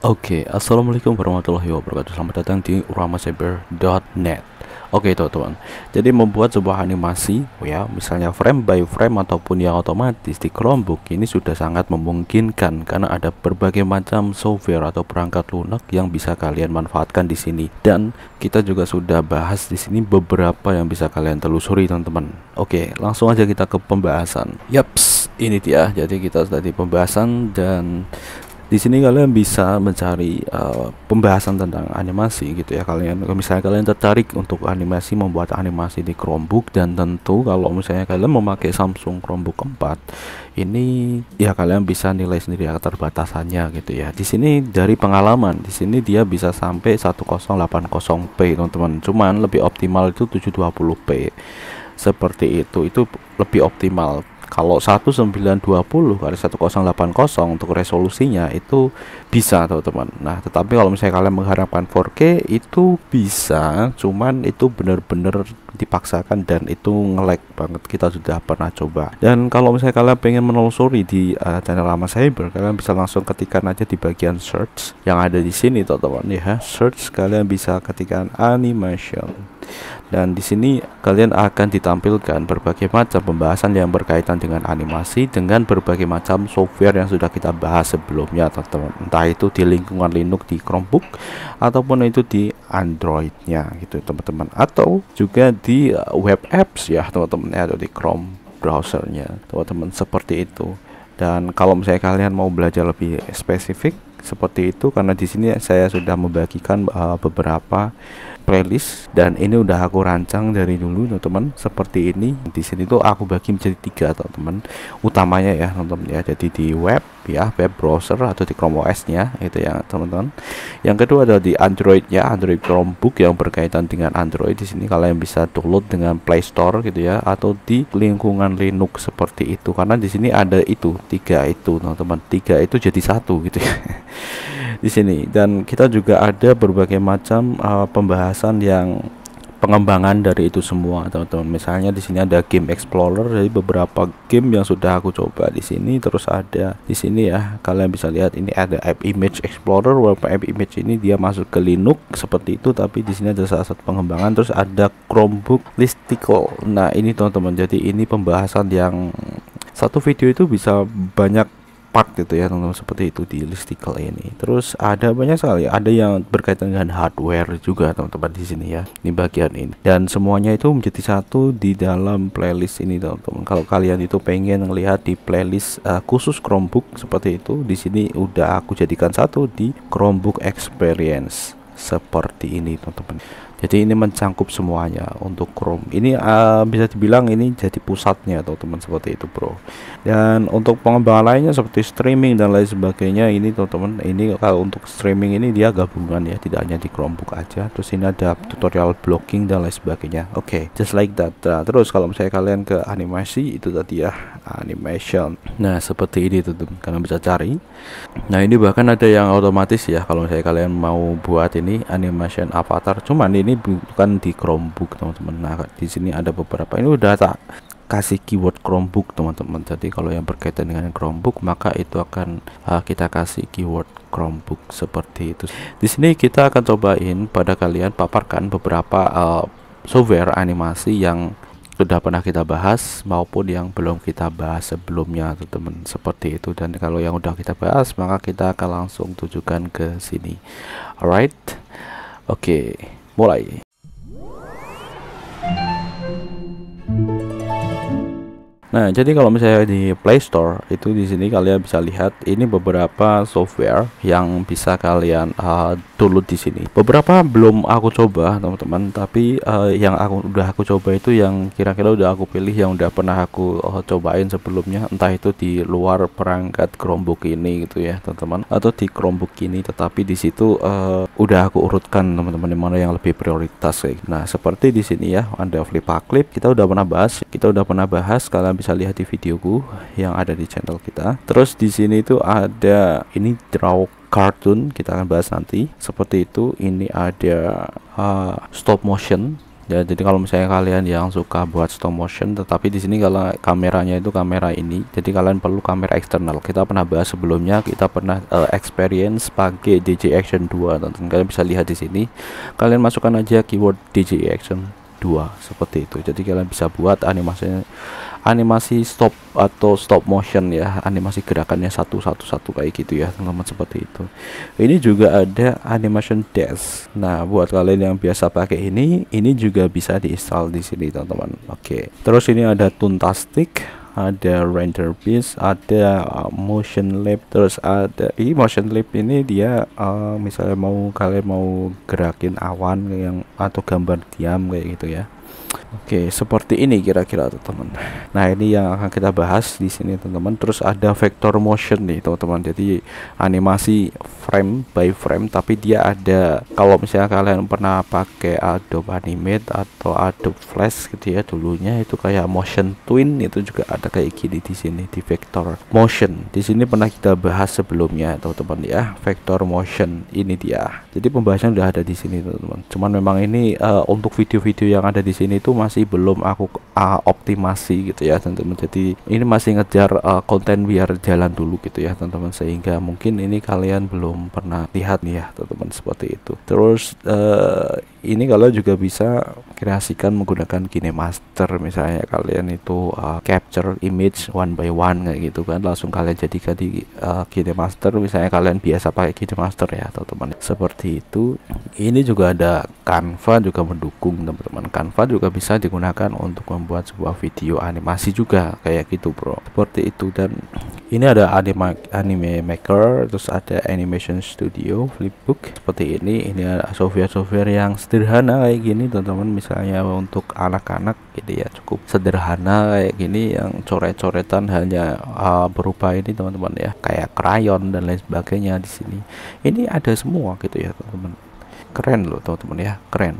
Oke, okay, assalamualaikum warahmatullahi wabarakatuh. Selamat datang di uramacyber.net. Oke, okay, teman-teman. Jadi membuat sebuah animasi, ya, misalnya frame by frame ataupun yang otomatis di Chromebook ini sudah sangat memungkinkan karena ada berbagai macam software atau perangkat lunak yang bisa kalian manfaatkan di sini. Dan kita juga sudah bahas di sini beberapa yang bisa kalian telusuri, teman-teman. Oke, okay, langsung aja kita ke pembahasan. Yaps, ini dia. Jadi kita sudah di pembahasan dan di sini kalian bisa mencari uh, pembahasan tentang animasi gitu ya kalian kalau misalnya kalian tertarik untuk animasi membuat animasi di Chromebook dan tentu kalau misalnya kalian memakai Samsung Chromebook 4 ini ya kalian bisa nilai sendiri ya keterbatasannya gitu ya di sini dari pengalaman di sini dia bisa sampai 1080p teman-teman cuman lebih optimal itu 720p seperti itu itu lebih optimal kalau 1920 kali 1080 untuk resolusinya itu bisa teman-teman nah tetapi kalau misalnya kalian mengharapkan 4K itu bisa cuman itu benar-benar dipaksakan dan itu ngelag banget kita sudah pernah coba dan kalau misalnya kalian pengen menelusuri di uh, channel lama cyber kalian bisa langsung ketikkan aja di bagian search yang ada di sini teman-teman ya search kalian bisa ketikkan animation dan di sini kalian akan ditampilkan berbagai macam pembahasan yang berkaitan dengan animasi dengan berbagai macam software yang sudah kita bahas sebelumnya, teman-teman. Entah itu di lingkungan Linux di Chromebook ataupun itu di Androidnya gitu, teman-teman. Atau juga di uh, web apps ya, teman-teman, atau di Chrome browsernya, teman-teman. Seperti itu. Dan kalau misalnya kalian mau belajar lebih spesifik seperti itu karena di sini saya sudah membagikan uh, beberapa playlist dan ini udah aku rancang dari dulu teman-teman seperti ini di sini tuh aku bagi menjadi tiga teman-teman utamanya ya teman-teman ya jadi di web ya web browser atau di Chrome OS-nya itu ya teman-teman. Yang kedua adalah di Android ya, Android Chromebook yang berkaitan dengan Android di sini kalian bisa download dengan Play Store gitu ya atau di lingkungan Linux seperti itu karena di sini ada itu tiga itu teman-teman. Tiga itu jadi satu gitu ya. di sini dan kita juga ada berbagai macam uh, pembahasan yang pengembangan dari itu semua teman-teman misalnya di sini ada game explorer jadi beberapa game yang sudah aku coba di sini terus ada di sini ya kalian bisa lihat ini ada app image explorer walaupun app image ini dia masuk ke Linux seperti itu tapi di sini ada salah satu pengembangan terus ada Chromebook listicle nah ini teman-teman jadi ini pembahasan yang satu video itu bisa banyak part gitu ya teman-teman seperti itu di listicle ini terus ada banyak sekali ada yang berkaitan dengan hardware juga teman-teman di sini ya di bagian ini dan semuanya itu menjadi satu di dalam playlist ini teman-teman kalau kalian itu pengen lihat di playlist uh, khusus Chromebook seperti itu di sini udah aku jadikan satu di Chromebook Experience seperti ini teman-teman jadi ini mencangkup semuanya untuk Chrome ini uh, bisa dibilang ini jadi pusatnya teman-teman seperti itu bro dan untuk pengembangan lainnya seperti streaming dan lain sebagainya ini teman-teman ini kalau untuk streaming ini dia gabungan ya tidak hanya di Chromebook aja terus ini ada tutorial blocking dan lain sebagainya oke okay, just like that nah, terus kalau misalnya kalian ke animasi itu tadi ya animation nah seperti ini teman kalian bisa cari nah ini bahkan ada yang otomatis ya kalau misalnya kalian mau buat ini animation avatar cuman ini ini bukan di Chromebook teman-teman nah di sini ada beberapa ini udah tak kasih keyword Chromebook teman-teman jadi kalau yang berkaitan dengan Chromebook maka itu akan uh, kita kasih keyword Chromebook seperti itu di sini kita akan cobain pada kalian paparkan beberapa uh, software animasi yang sudah pernah kita bahas maupun yang belum kita bahas sebelumnya teman-teman seperti itu dan kalau yang udah kita bahas maka kita akan langsung tujukan ke sini alright oke okay. 过来。Nah, jadi kalau misalnya di Play Store itu di sini kalian bisa lihat ini beberapa software yang bisa kalian uh, download di sini. Beberapa belum aku coba, teman-teman, tapi uh, yang aku udah aku coba itu yang kira-kira udah aku pilih yang udah pernah aku uh, cobain sebelumnya, entah itu di luar perangkat Chromebook ini gitu ya, teman-teman, atau di Chromebook ini tetapi di situ uh, udah aku urutkan teman-teman mana yang lebih prioritas. Kayak. Gitu. Nah, seperti di sini ya, ada Flipaclip, kita udah pernah bahas, kita udah pernah bahas kalian bisa lihat di videoku yang ada di channel kita. Terus di sini itu ada ini draw cartoon kita akan bahas nanti. Seperti itu ini ada uh, stop motion ya jadi kalau misalnya kalian yang suka buat stop motion tetapi di sini kalau kameranya itu kamera ini jadi kalian perlu kamera eksternal kita pernah bahas sebelumnya kita pernah uh, experience pakai DJ Action 2 nonton kalian bisa lihat di sini kalian masukkan aja keyword DJ Action 2 seperti itu jadi kalian bisa buat animasinya animasi stop atau stop motion ya animasi gerakannya satu satu satu kayak gitu ya teman-teman seperti itu ini juga ada animation desk nah buat kalian yang biasa pakai ini ini juga bisa diinstal di sini teman-teman oke okay. terus ini ada tuntastic ada render piece, ada uh, motion lip terus ada i motion lip ini dia uh, misalnya mau kalian mau gerakin awan yang atau gambar diam kayak gitu ya. Oke, seperti ini kira-kira teman-teman. Nah, ini yang akan kita bahas di sini teman-teman. Terus ada vector motion nih teman-teman. Jadi animasi frame by frame tapi dia ada kalau misalnya kalian pernah pakai Adobe Animate atau Adobe Flash gitu ya dulunya itu kayak motion twin itu juga ada kayak gini di sini di vector motion. Di sini pernah kita bahas sebelumnya teman-teman ya, vector motion ini dia. Jadi pembahasan udah ada di sini teman-teman. Cuman memang ini uh, untuk video-video yang ada di sini itu masih belum aku uh, optimasi gitu ya teman-teman jadi ini masih ngejar uh, konten biar jalan dulu gitu ya teman-teman sehingga mungkin ini kalian belum pernah lihat nih ya teman-teman seperti itu terus uh, ini kalau juga bisa kreasikan menggunakan KineMaster misalnya kalian itu uh, capture image one by one kayak gitu kan langsung kalian jadikan di uh, KineMaster misalnya kalian biasa pakai KineMaster ya teman-teman seperti itu ini juga ada Canva juga mendukung teman-teman Canva juga bisa digunakan untuk membuat sebuah video animasi juga kayak gitu bro seperti itu dan ini ada anime anime maker terus ada animation studio flipbook seperti ini ini ada software-software yang sederhana kayak gini teman-teman misalnya untuk anak-anak gitu ya cukup sederhana kayak gini yang coret-coretan hanya uh, berupa ini teman-teman ya kayak krayon dan lain sebagainya di sini ini ada semua gitu ya teman-teman keren loh teman-teman ya keren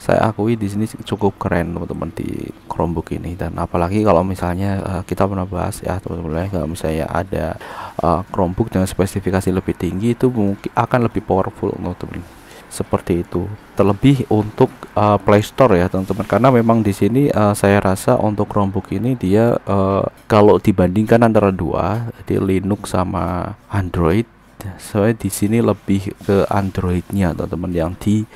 saya akui di sini cukup keren teman-teman di Chromebook ini dan apalagi kalau misalnya uh, kita pernah bahas ya teman-teman ya kalau misalnya ada uh, Chromebook dengan spesifikasi lebih tinggi itu mungkin akan lebih powerful teman-teman seperti itu. Terlebih untuk uh, Play Store ya teman-teman, karena memang di sini uh, saya rasa untuk Chromebook ini dia uh, kalau dibandingkan antara dua, di Linux sama Android, saya so, di sini lebih ke Androidnya teman-teman yang di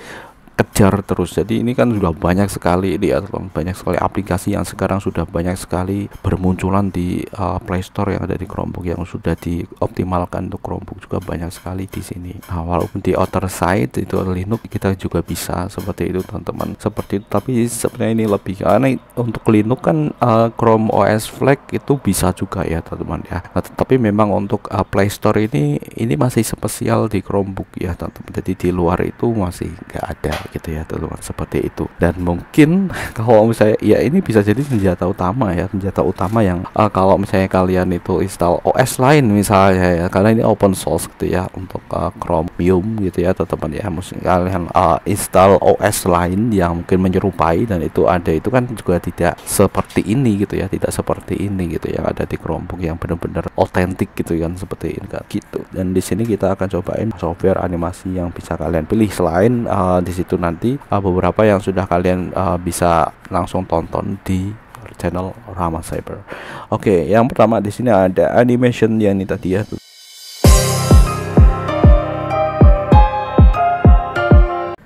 kejar terus jadi ini kan sudah banyak sekali lihat banyak sekali aplikasi yang sekarang sudah banyak sekali bermunculan di uh, Play Store yang ada di Chromebook yang sudah dioptimalkan untuk Chromebook juga banyak sekali di sini nah, walaupun di outer side itu Linux kita juga bisa seperti itu teman-teman seperti itu tapi sebenarnya ini lebih karena untuk Linux kan uh, Chrome OS Flag itu bisa juga ya teman-teman ya nah, tapi memang untuk uh, Play Store ini ini masih spesial di Chromebook ya teman-teman jadi di luar itu masih nggak ada gitu ya teman seperti itu dan mungkin kalau misalnya ya ini bisa jadi senjata utama ya senjata utama yang uh, kalau misalnya kalian itu install OS lain misalnya ya karena ini open source gitu ya untuk uh, Chromium gitu ya teman-teman ya mungkin kalian uh, install OS lain yang mungkin menyerupai dan itu ada itu kan juga tidak seperti ini gitu ya tidak seperti ini gitu yang ada di Chromebook yang benar-benar otentik gitu kan seperti ini kan, gitu dan di sini kita akan cobain software animasi yang bisa kalian pilih selain uh, di situ itu nanti uh, beberapa yang sudah kalian uh, bisa langsung tonton di channel Rama Cyber. Oke, okay, yang pertama di sini ada animation yang ini tadi ya.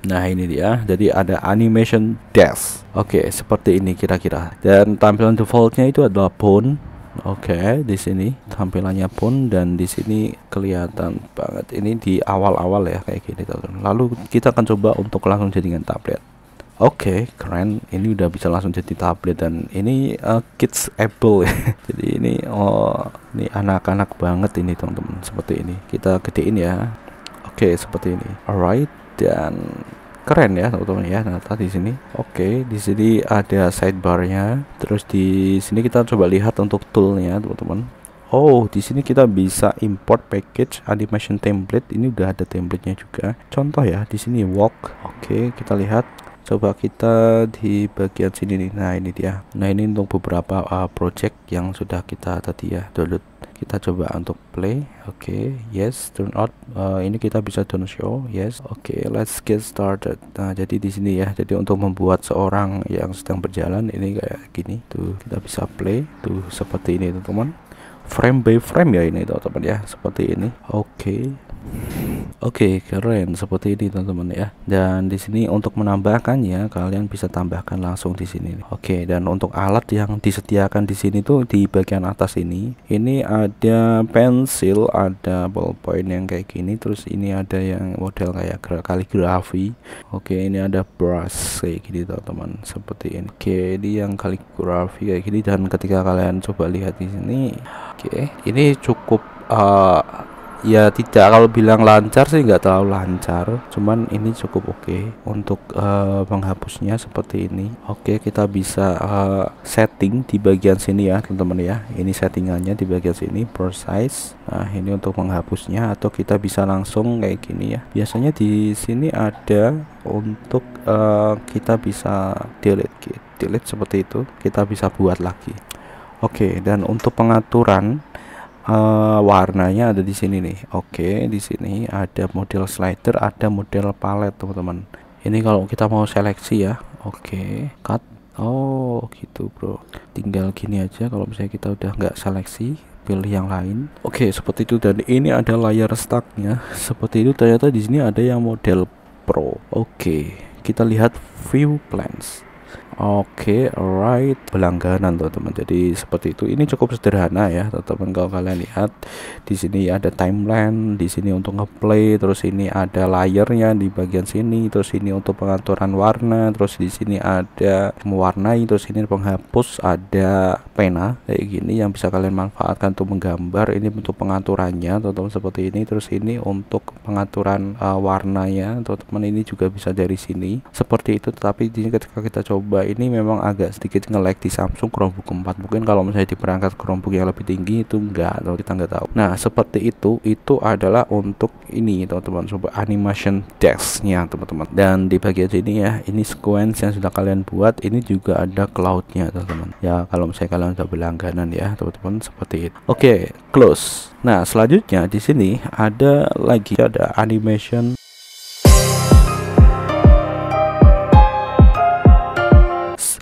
Nah ini dia, jadi ada animation death. Oke, okay, seperti ini kira-kira. Dan tampilan defaultnya itu adalah bone Oke, okay, di sini tampilannya pun dan di sini kelihatan banget ini di awal-awal ya kayak gini teman. Lalu kita akan coba untuk langsung jadikan tablet. Oke, okay, keren. Ini udah bisa langsung jadi tablet dan ini uh, kids apple ya. jadi ini oh ini anak-anak banget ini teman-teman seperti ini. Kita gedein ya. Oke, okay, seperti ini. Alright dan keren ya teman-teman ya Nata di sini oke okay, di sini ada sidebarnya terus di sini kita coba lihat untuk toolnya teman-teman Oh, di sini kita bisa import package animation template. Ini udah ada templatenya juga. Contoh ya, di sini walk. Oke, okay, kita lihat coba kita di bagian sini nih nah ini dia nah ini untuk beberapa uh, project yang sudah kita tadi ya download kita coba untuk play oke okay. yes turn out uh, ini kita bisa turn show yes oke okay, let's get started nah jadi di sini ya jadi untuk membuat seorang yang sedang berjalan ini kayak gini tuh kita bisa play tuh seperti ini teman-teman frame by frame ya ini teman-teman ya seperti ini oke okay. Oke, okay, keren seperti ini teman-teman ya. Dan di sini untuk menambahkannya kalian bisa tambahkan langsung di sini. Oke, okay, dan untuk alat yang disediakan di sini tuh di bagian atas ini, ini ada pensil, ada ballpoint yang kayak gini, terus ini ada yang model kayak kaligrafi. Oke, okay, ini ada brush kayak gini teman-teman, seperti ini. Oke, ini yang kaligrafi kayak gini dan ketika kalian coba lihat di sini Oke, ini cukup uh, ya tidak kalau bilang lancar sih nggak terlalu lancar cuman ini cukup oke okay untuk uh, eh, menghapusnya seperti ini oke okay, kita bisa uh, setting di bagian sini ya teman-teman ya ini settingannya di bagian sini precise nah ini untuk menghapusnya atau kita bisa langsung kayak gini ya biasanya di sini ada untuk uh, kita bisa delete delete seperti itu kita bisa buat lagi Oke, okay, dan untuk pengaturan uh, warnanya ada di sini nih. Oke, okay, di sini ada model slider, ada model palet, teman-teman. Ini kalau kita mau seleksi ya. Oke, okay, cut. Oh, gitu, Bro. Tinggal gini aja kalau misalnya kita udah nggak seleksi, pilih yang lain. Oke, okay, seperti itu dan ini ada layar stacknya. Seperti itu ternyata di sini ada yang model Pro. Oke, okay, kita lihat view plans. Oke, okay, alright, berlangganan teman-teman. Jadi seperti itu. Ini cukup sederhana ya, teman-teman. Kalau kalian lihat di sini ada timeline, di sini untuk ngeplay, terus ini ada layernya di bagian sini, terus ini untuk pengaturan warna, terus di sini ada mewarnai, terus ini penghapus, ada pena kayak gini yang bisa kalian manfaatkan untuk menggambar. Ini untuk pengaturannya, teman-teman seperti ini. Terus ini untuk pengaturan uh, warnanya, teman-teman. Ini juga bisa dari sini. Seperti itu. Tetapi di sini ketika kita coba ini memang agak sedikit ngelag di Samsung Chromebook 4 mungkin kalau misalnya di perangkat Chromebook yang lebih tinggi itu enggak atau kita enggak tahu nah seperti itu itu adalah untuk ini teman-teman sobat animation desknya teman-teman dan di bagian sini ya ini sequence yang sudah kalian buat ini juga ada cloudnya teman-teman ya kalau misalnya kalian sudah berlangganan ya teman-teman seperti itu oke okay, close nah selanjutnya di sini ada lagi ada animation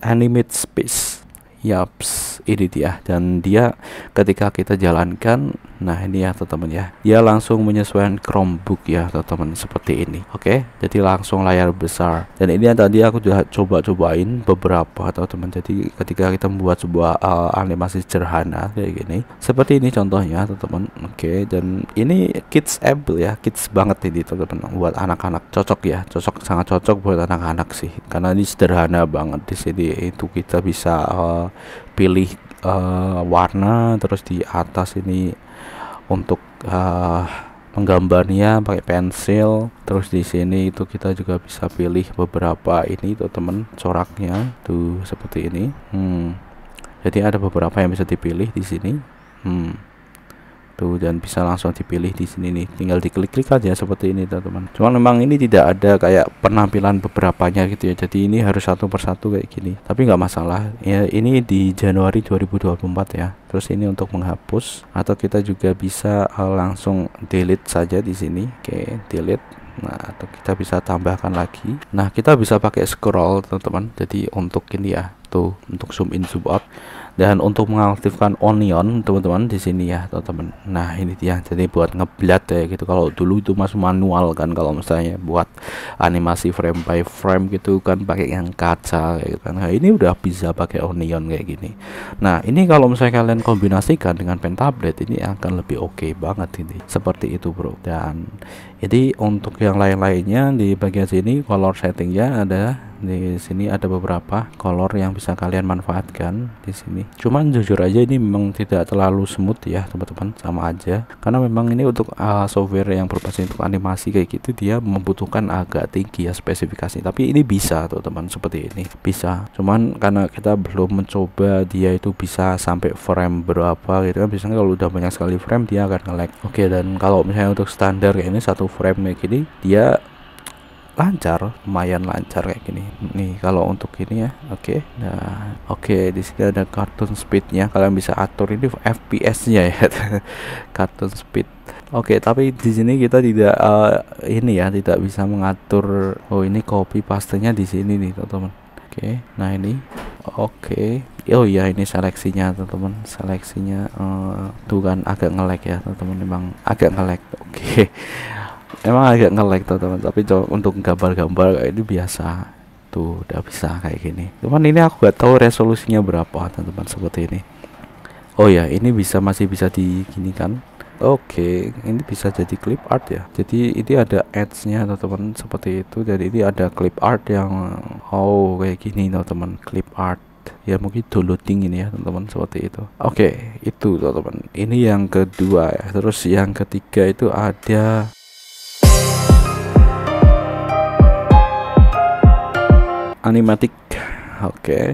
animate space Yups. ini dia ya. dan dia ketika kita jalankan nah ini ya teman-teman ya dia langsung menyesuaikan Chromebook ya teman-teman seperti ini oke okay? jadi langsung layar besar dan ini yang tadi aku sudah coba-cobain beberapa teman-teman jadi ketika kita membuat sebuah uh, animasi sederhana kayak gini seperti ini contohnya teman-teman oke okay? dan ini kids able ya kids banget ini teman-teman buat anak-anak cocok ya cocok sangat cocok buat anak-anak sih karena ini sederhana banget di sini itu kita bisa uh, pilih uh, eh, warna terus di atas ini untuk uh, menggambarnya pakai pensil terus di sini itu kita juga bisa pilih beberapa ini tuh temen coraknya tuh seperti ini hmm. jadi ada beberapa yang bisa dipilih di sini hmm tuh dan bisa langsung dipilih di sini nih tinggal diklik-klik aja seperti ini teman-teman cuman memang ini tidak ada kayak penampilan beberapa nya gitu ya jadi ini harus satu persatu kayak gini tapi nggak masalah ya ini di Januari 2024 ya terus ini untuk menghapus atau kita juga bisa eh, langsung delete saja di sini oke okay, delete Nah, atau kita bisa tambahkan lagi. Nah, kita bisa pakai scroll, teman-teman. Jadi untuk ini ya, tuh untuk zoom in zoom out dan untuk mengaktifkan onion teman-teman di sini ya teman-teman nah ini dia jadi buat ngeblat ya gitu kalau dulu itu masih manual kan kalau misalnya buat animasi frame by frame gitu kan pakai yang kaca kayak gitu nah ini udah bisa pakai onion kayak gini nah ini kalau misalnya kalian kombinasikan dengan pen tablet ini akan lebih oke okay banget ini seperti itu bro dan jadi untuk yang lain-lainnya di bagian sini color settingnya ada di sini ada beberapa color yang bisa kalian manfaatkan di sini cuman jujur aja ini memang tidak terlalu smooth ya teman-teman sama aja karena memang ini untuk uh, software yang berbasis untuk animasi kayak gitu dia membutuhkan agak tinggi ya spesifikasi tapi ini bisa tuh teman seperti ini bisa cuman karena kita belum mencoba dia itu bisa sampai frame berapa gitu kan biasanya kalau udah banyak sekali frame dia akan nge-lag oke dan kalau misalnya untuk standar kayak ini satu frame kayak gini dia lancar lumayan lancar kayak gini nih kalau untuk ini ya oke okay. nah oke okay, di sini ada cartoon speednya kalian bisa atur ini fps nya ya cartoon speed oke okay, tapi di sini kita tidak uh, ini ya tidak bisa mengatur oh ini copy pastenya di sini nih teman-teman oke okay, nah ini oke okay. oh ya ini seleksinya teman-teman seleksinya uh, tuh kan agak ngelek ya teman-teman memang agak ngelek oke okay emang agak ngelag tuh teman tapi coba untuk gambar-gambar kayak ini biasa tuh udah bisa kayak gini cuman ini aku gak tahu resolusinya berapa teman-teman seperti ini oh ya ini bisa masih bisa kan? Oke, okay, ini bisa jadi clip art ya. Jadi ini ada ads-nya teman-teman seperti itu. Jadi ini ada clip art yang oh kayak gini teman-teman, clip art. Ya mungkin downloading ini ya teman-teman seperti itu. Oke, okay, itu teman-teman. Ini yang kedua ya. Terus yang ketiga itu ada animatik oke okay.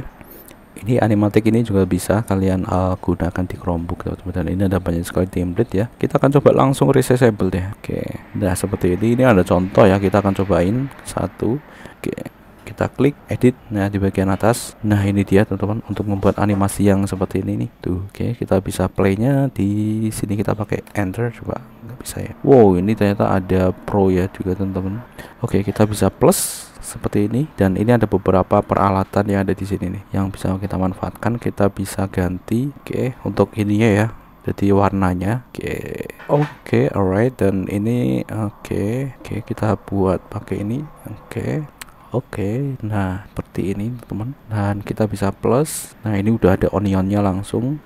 ini animatik ini juga bisa kalian uh, gunakan di Chromebook teman-teman ini ada banyak sekali template ya kita akan coba langsung resizable deh oke okay. nah seperti ini ini ada contoh ya kita akan cobain satu oke okay kita klik edit nah di bagian atas nah ini dia teman-teman untuk membuat animasi yang seperti ini nih tuh oke okay, kita bisa playnya di sini kita pakai enter coba nggak bisa ya wow ini ternyata ada pro ya juga teman-teman oke okay, kita bisa plus seperti ini dan ini ada beberapa peralatan yang ada di sini nih yang bisa kita manfaatkan kita bisa ganti oke okay, untuk ininya ya jadi warnanya oke okay. oke okay, alright dan ini oke okay. oke okay, kita buat pakai ini oke okay. Oke, okay, nah seperti ini teman. Dan kita bisa plus. Nah ini udah ada onionnya langsung.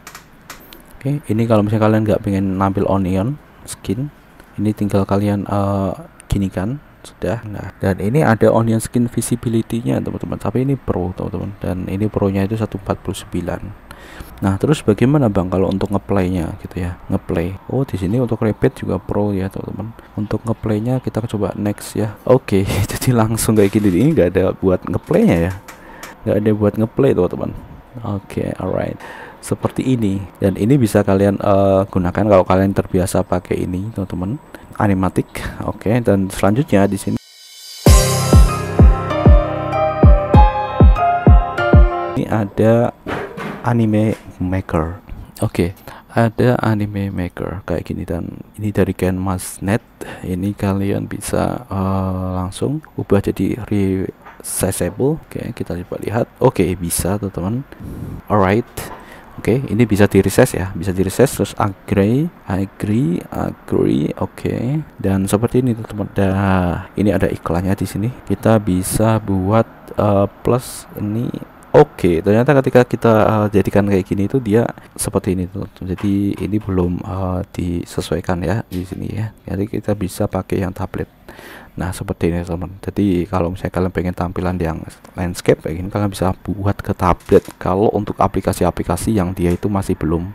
Oke, okay, ini kalau misalnya kalian nggak pengen nampil onion skin, ini tinggal kalian uh, eh, gini kan sudah. Nah dan ini ada onion skin visibility-nya teman-teman. Tapi ini pro teman-teman dan ini pro-nya itu 149. Nah, terus bagaimana Bang kalau untuk ngeplaynya gitu ya? Ngeplay. Oh, di sini untuk repeat juga pro ya, teman-teman. Untuk ngeplaynya kita coba next ya. Oke, okay, jadi langsung kayak gini ini nggak ada buat ngeplaynya ya. nggak ada buat ngeplay teman teman. Oke, okay, alright. Seperti ini dan ini bisa kalian uh, gunakan kalau kalian terbiasa pakai ini, teman-teman. Animatik. Oke, okay, dan selanjutnya di sini ini ada anime maker. Oke, okay, ada anime maker kayak gini dan ini dari Canvas Net. Ini kalian bisa uh, langsung ubah jadi resizable. Oke, okay, kita coba lihat. Oke, okay, bisa teman-teman. Alright. Oke, okay, ini bisa di ya, bisa di terus agree, agree, agree. Oke. Okay. Dan seperti ini teman-teman. ini ada iklannya di sini. Kita bisa buat uh, plus ini Oke, okay, ternyata ketika kita uh, jadikan kayak gini itu dia seperti ini tuh. Jadi ini belum uh, disesuaikan ya di sini ya. Jadi kita bisa pakai yang tablet nah seperti ini teman jadi kalau misalnya kalian pengen tampilan yang landscape kayak kalian bisa buat ke tablet kalau untuk aplikasi-aplikasi yang dia itu masih belum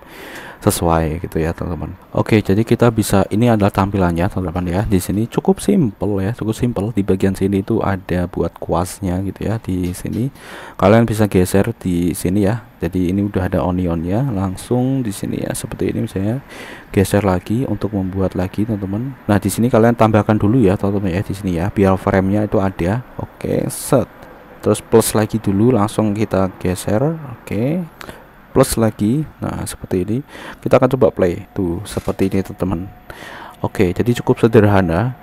sesuai gitu ya teman-teman oke jadi kita bisa ini adalah tampilannya teman-teman ya di sini cukup simple ya cukup simple di bagian sini itu ada buat kuasnya gitu ya di sini kalian bisa geser di sini ya jadi ini udah ada onion ya langsung di sini ya seperti ini misalnya geser lagi untuk membuat lagi teman-teman nah di sini kalian tambahkan dulu ya teman-teman ya di sini ya biar frame-nya itu ada oke set terus plus lagi dulu langsung kita geser oke plus lagi nah seperti ini kita akan coba play tuh seperti ini teman-teman oke jadi cukup sederhana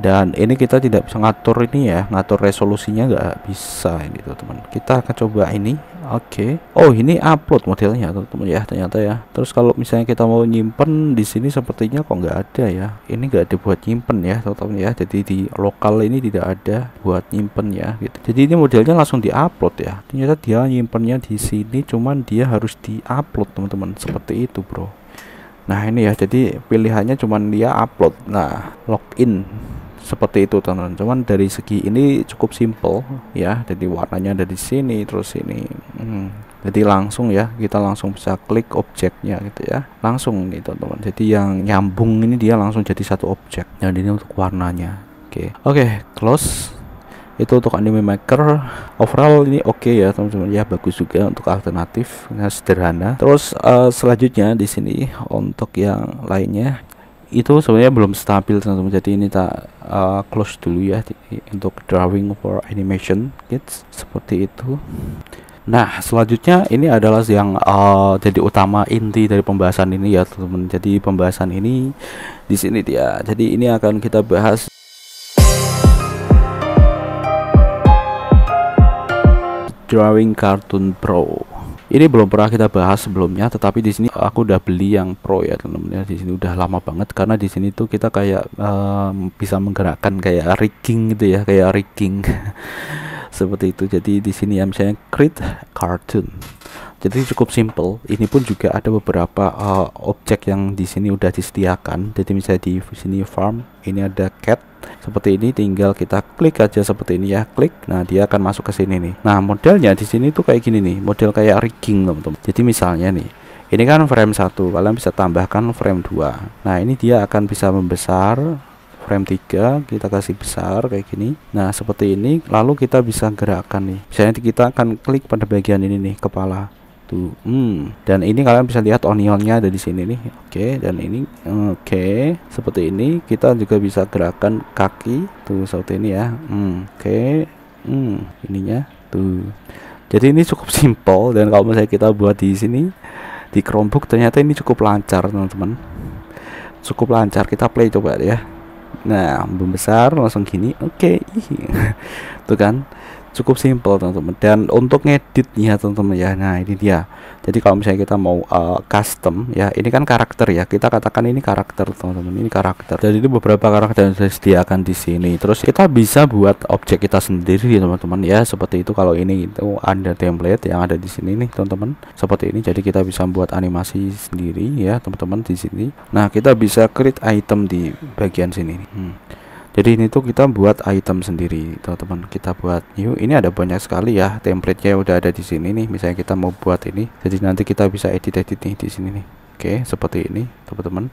dan ini kita tidak bisa ngatur ini ya ngatur resolusinya nggak bisa ini tuh teman kita akan coba ini oke okay. oh ini upload modelnya teman-teman ya ternyata ya terus kalau misalnya kita mau nyimpen di sini sepertinya kok nggak ada ya ini nggak ada buat nyimpen ya teman-teman ya jadi di lokal ini tidak ada buat nyimpen ya gitu jadi ini modelnya langsung di upload ya ternyata dia nyimpennya di sini cuman dia harus di upload teman-teman seperti itu bro Nah ini ya jadi pilihannya cuman dia upload nah login seperti itu teman-teman cuman dari segi ini cukup simple ya jadi warnanya ada di sini terus ini hmm. jadi langsung ya kita langsung bisa klik objeknya gitu ya langsung nih teman-teman jadi yang nyambung ini dia langsung jadi satu objek dan ini untuk warnanya oke okay. oke okay, close itu untuk anime maker overall ini oke okay ya teman-teman ya bagus juga untuk alternatif nah, sederhana terus uh, selanjutnya di sini untuk yang lainnya itu sebenarnya belum stabil teman-teman jadi ini tak uh, close dulu ya untuk drawing for animation kids seperti itu Nah, selanjutnya ini adalah yang uh, jadi utama inti dari pembahasan ini ya, teman-teman. Jadi pembahasan ini di sini dia. Jadi ini akan kita bahas drawing cartoon pro ini belum pernah kita bahas sebelumnya tetapi di sini aku udah beli yang pro ya teman-teman di sini udah lama banget karena di sini tuh kita kayak uh, bisa menggerakkan kayak rigging gitu ya kayak rigging seperti itu jadi di sini ya misalnya create cartoon jadi cukup simple ini pun juga ada beberapa uh, objek yang di sini udah disediakan jadi misalnya di sini farm ini ada cat seperti ini tinggal kita klik aja seperti ini ya klik nah dia akan masuk ke sini nih nah modelnya di sini tuh kayak gini nih model kayak rigging teman-teman jadi misalnya nih ini kan frame 1 kalian bisa tambahkan frame 2 nah ini dia akan bisa membesar frame 3 kita kasih besar kayak gini nah seperti ini lalu kita bisa gerakkan nih misalnya kita akan klik pada bagian ini nih kepala satu gitu. hmm dan ini kalian bisa lihat onionnya ada di sini nih oke okay, dan ini oke okay. seperti ini kita juga bisa gerakan kaki tuh seperti ini ya hmm, oke okay. hmm ininya tuh jadi ini cukup simple dan kalau misalnya kita buat di sini di Chromebook ternyata ini cukup lancar teman-teman cukup lancar kita play coba ya nah membesar langsung gini oke okay. tuh kan cukup simple teman-teman dan untuk ngeditnya teman-teman ya nah ini dia jadi kalau misalnya kita mau uh, custom ya ini kan karakter ya kita katakan ini karakter teman-teman ini karakter jadi itu beberapa karakter yang saya disediakan di sini terus kita bisa buat objek kita sendiri teman-teman ya seperti itu kalau ini itu ada template yang ada di sini nih teman-teman seperti ini jadi kita bisa buat animasi sendiri ya teman-teman di sini nah kita bisa create item di bagian sini nih. Hmm jadi ini tuh kita buat item sendiri teman-teman kita buat new ini ada banyak sekali ya template udah ada di sini nih misalnya kita mau buat ini jadi nanti kita bisa edit edit nih di sini nih oke seperti ini teman-teman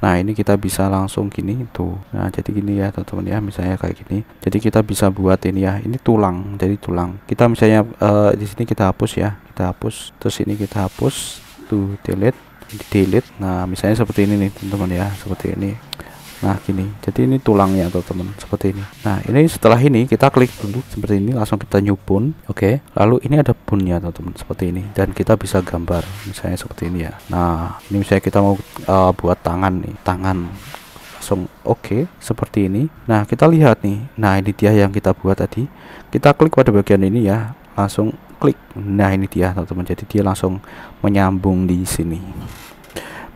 nah ini kita bisa langsung gini tuh nah jadi gini ya teman-teman ya misalnya kayak gini jadi kita bisa buat ini ya ini tulang jadi tulang kita misalnya uh, di sini kita hapus ya kita hapus terus ini kita hapus tuh delete delete nah misalnya seperti ini nih teman-teman ya seperti ini Nah gini, jadi ini tulangnya atau teman seperti ini. Nah ini setelah ini kita klik dulu seperti ini, langsung kita nyupun oke. Okay. Lalu ini ada bunnya atau teman seperti ini, dan kita bisa gambar misalnya seperti ini ya. Nah ini misalnya kita mau uh, buat tangan nih, tangan langsung oke okay, seperti ini. Nah kita lihat nih, nah ini dia yang kita buat tadi. Kita klik pada bagian ini ya, langsung klik. Nah ini dia teman-teman, jadi dia langsung menyambung di sini.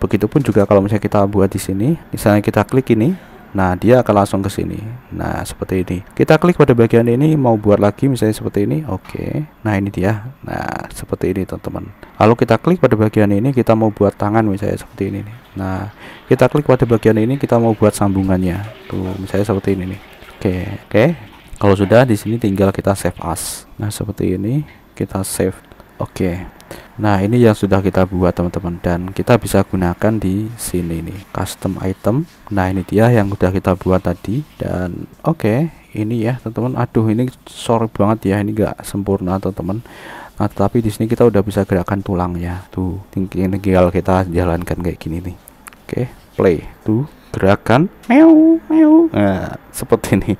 Begitupun juga kalau misalnya kita buat di sini, misalnya kita klik ini, nah dia akan langsung ke sini. Nah, seperti ini. Kita klik pada bagian ini mau buat lagi misalnya seperti ini. Oke. Okay. Nah, ini dia. Nah, seperti ini, teman-teman. Lalu kita klik pada bagian ini kita mau buat tangan misalnya seperti ini Nah, kita klik pada bagian ini kita mau buat sambungannya. Tuh, misalnya seperti ini nih. Oke, okay. oke. Okay. Kalau sudah di sini tinggal kita save as. Nah, seperti ini kita save. Oke. Okay. Nah, ini yang sudah kita buat teman-teman dan kita bisa gunakan di sini nih, custom item. Nah, ini dia yang sudah kita buat tadi dan oke, okay, ini ya teman-teman. Aduh, ini sorry banget ya, ini nggak sempurna teman-teman. Nah, tapi di sini kita udah bisa gerakan tulang ya Tuh, tinggal kita jalankan kayak gini nih. Oke, okay, play. Tuh, gerakan meow meow. Nah, seperti ini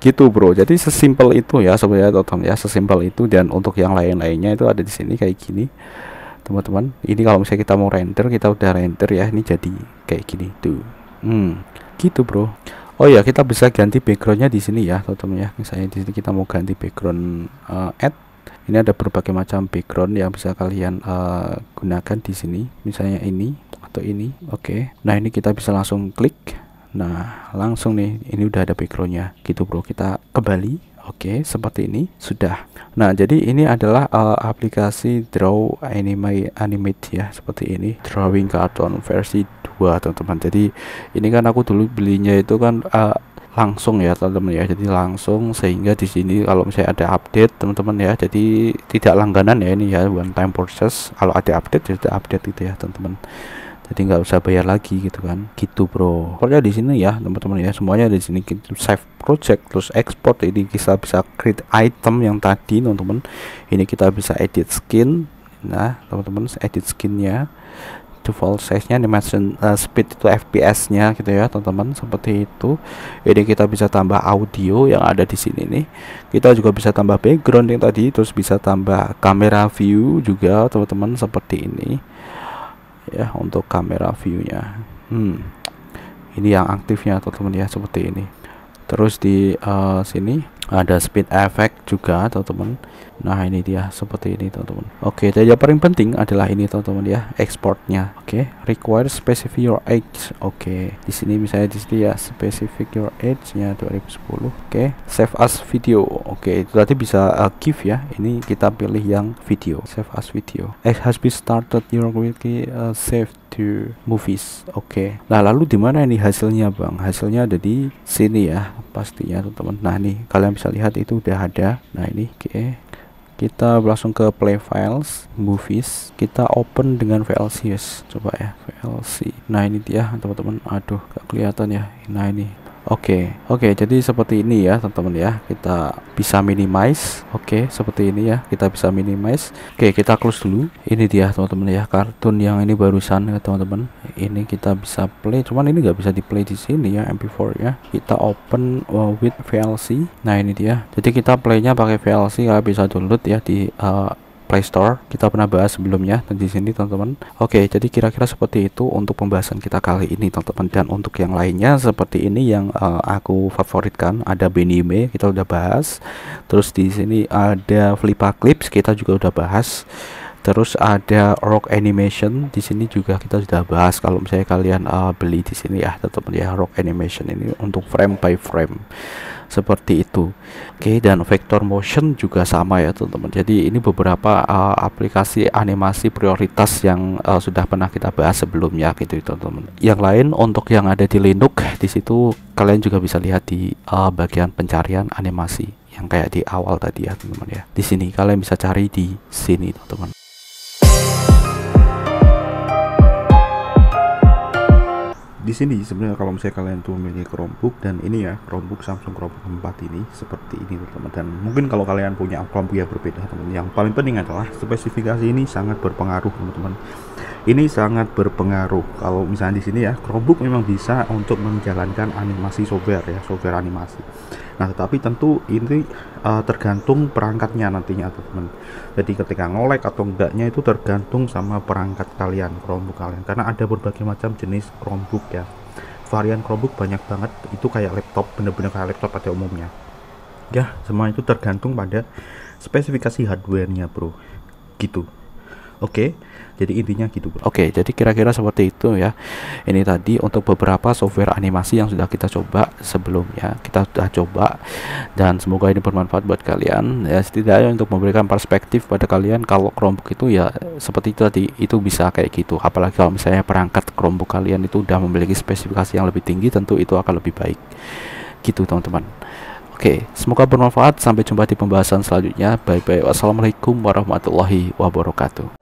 gitu bro jadi sesimpel itu ya sebenarnya totem ya sesimpel itu dan untuk yang lain-lainnya itu ada di sini kayak gini teman-teman ini kalau misalnya kita mau render kita udah render ya ini jadi kayak gini tuh hmm gitu bro oh ya kita bisa ganti backgroundnya di sini ya teman ya misalnya di sini kita mau ganti background uh, add ini ada berbagai macam background yang bisa kalian uh, gunakan di sini misalnya ini atau ini oke okay. nah ini kita bisa langsung klik Nah, langsung nih, ini udah ada backgroundnya gitu bro. Kita kembali. Oke, okay, seperti ini sudah. Nah, jadi ini adalah uh, aplikasi Draw Anime Animate ya, seperti ini. Drawing karton versi 2, teman-teman. Jadi, ini kan aku dulu belinya itu kan uh, langsung ya teman-teman ya jadi langsung sehingga di sini kalau misalnya ada update teman-teman ya jadi tidak langganan ya ini ya one time process kalau ada update jadi ya update itu ya teman-teman jadi nggak usah bayar lagi gitu kan gitu bro pokoknya di sini ya teman-teman ya semuanya di sini kita save project terus export ini kita bisa create item yang tadi teman-teman ini kita bisa edit skin nah teman-teman edit skinnya default size nya animation uh, speed itu fps nya gitu ya teman-teman seperti itu jadi kita bisa tambah audio yang ada di sini nih kita juga bisa tambah background yang tadi terus bisa tambah kamera view juga teman-teman seperti ini ya untuk kamera viewnya hmm. ini yang aktifnya teman-teman ya seperti ini terus di uh, sini ada speed effect juga teman-teman Nah ini dia seperti ini teman-teman. Oke, okay, yang paling penting adalah ini teman-teman ya exportnya. Oke, okay. require specific your age. Oke, okay. di sini misalnya di sini ya specific your age nya 2010. Oke, okay. save as video. Oke, okay, berarti bisa uh, give ya. Ini kita pilih yang video. Save as video. It has been started your quickly uh, save to movies. Oke. Okay. Nah, lalu di mana ini hasilnya, Bang? Hasilnya ada di sini ya, pastinya, teman-teman. Nah, nih kalian bisa lihat itu udah ada. Nah, ini oke. Okay kita langsung ke play files movies kita open dengan VLC yes. coba ya VLC nah ini dia teman-teman aduh gak kelihatan ya nah ini Oke, okay, oke, okay, jadi seperti ini ya, teman-teman ya. Kita bisa minimize. Oke, okay, seperti ini ya. Kita bisa minimize. Oke, okay, kita close dulu. Ini dia, teman-teman ya, kartun yang ini barusan ya, teman-teman. Ini kita bisa play, cuman ini nggak bisa di-play di sini ya, MP4 ya. Kita open uh, with VLC. Nah, ini dia. Jadi kita playnya pakai VLC, nggak bisa download ya di uh, Play Store. Kita pernah bahas sebelumnya dan di sini, teman-teman. Oke, jadi kira-kira seperti itu untuk pembahasan kita kali ini, teman-teman. Dan untuk yang lainnya seperti ini yang uh, aku favoritkan ada Benime, kita udah bahas. Terus di sini ada Flipa Clips, kita juga udah bahas terus ada Rock Animation di sini juga kita sudah bahas kalau misalnya kalian uh, beli di sini ya tetap ya Rock Animation ini untuk frame by frame seperti itu oke okay, dan Vector Motion juga sama ya teman-teman jadi ini beberapa uh, aplikasi animasi prioritas yang uh, sudah pernah kita bahas sebelumnya gitu ya, teman-teman yang lain untuk yang ada di Linux di situ kalian juga bisa lihat di uh, bagian pencarian animasi yang kayak di awal tadi ya teman-teman ya di sini kalian bisa cari di sini teman-teman di sini sebenarnya kalau misalnya kalian tuh memiliki Chromebook dan ini ya Chromebook Samsung Chromebook 4 ini seperti ini teman-teman dan mungkin kalau kalian punya Chromebook yang berbeda teman teman yang paling penting adalah spesifikasi ini sangat berpengaruh teman-teman ini sangat berpengaruh kalau misalnya di sini ya Chromebook memang bisa untuk menjalankan animasi software ya software animasi Nah, tetapi tentu ini uh, tergantung perangkatnya nantinya teman. teman Jadi ketika ngolek atau enggaknya itu tergantung sama perangkat kalian, Chromebook kalian. Karena ada berbagai macam jenis Chromebook ya. Varian Chromebook banyak banget. Itu kayak laptop, bener-bener kayak laptop pada umumnya. Ya, semua itu tergantung pada spesifikasi hardware-nya, Bro. Gitu. Oke. Okay jadi intinya gitu bro. Oke, jadi kira-kira seperti itu ya. Ini tadi untuk beberapa software animasi yang sudah kita coba sebelumnya. Kita sudah coba dan semoga ini bermanfaat buat kalian ya setidaknya untuk memberikan perspektif pada kalian kalau Chromebook itu ya seperti itu tadi itu bisa kayak gitu. Apalagi kalau misalnya perangkat Chromebook kalian itu udah memiliki spesifikasi yang lebih tinggi tentu itu akan lebih baik. Gitu teman-teman. Oke, semoga bermanfaat. Sampai jumpa di pembahasan selanjutnya. Bye bye. Wassalamualaikum warahmatullahi wabarakatuh.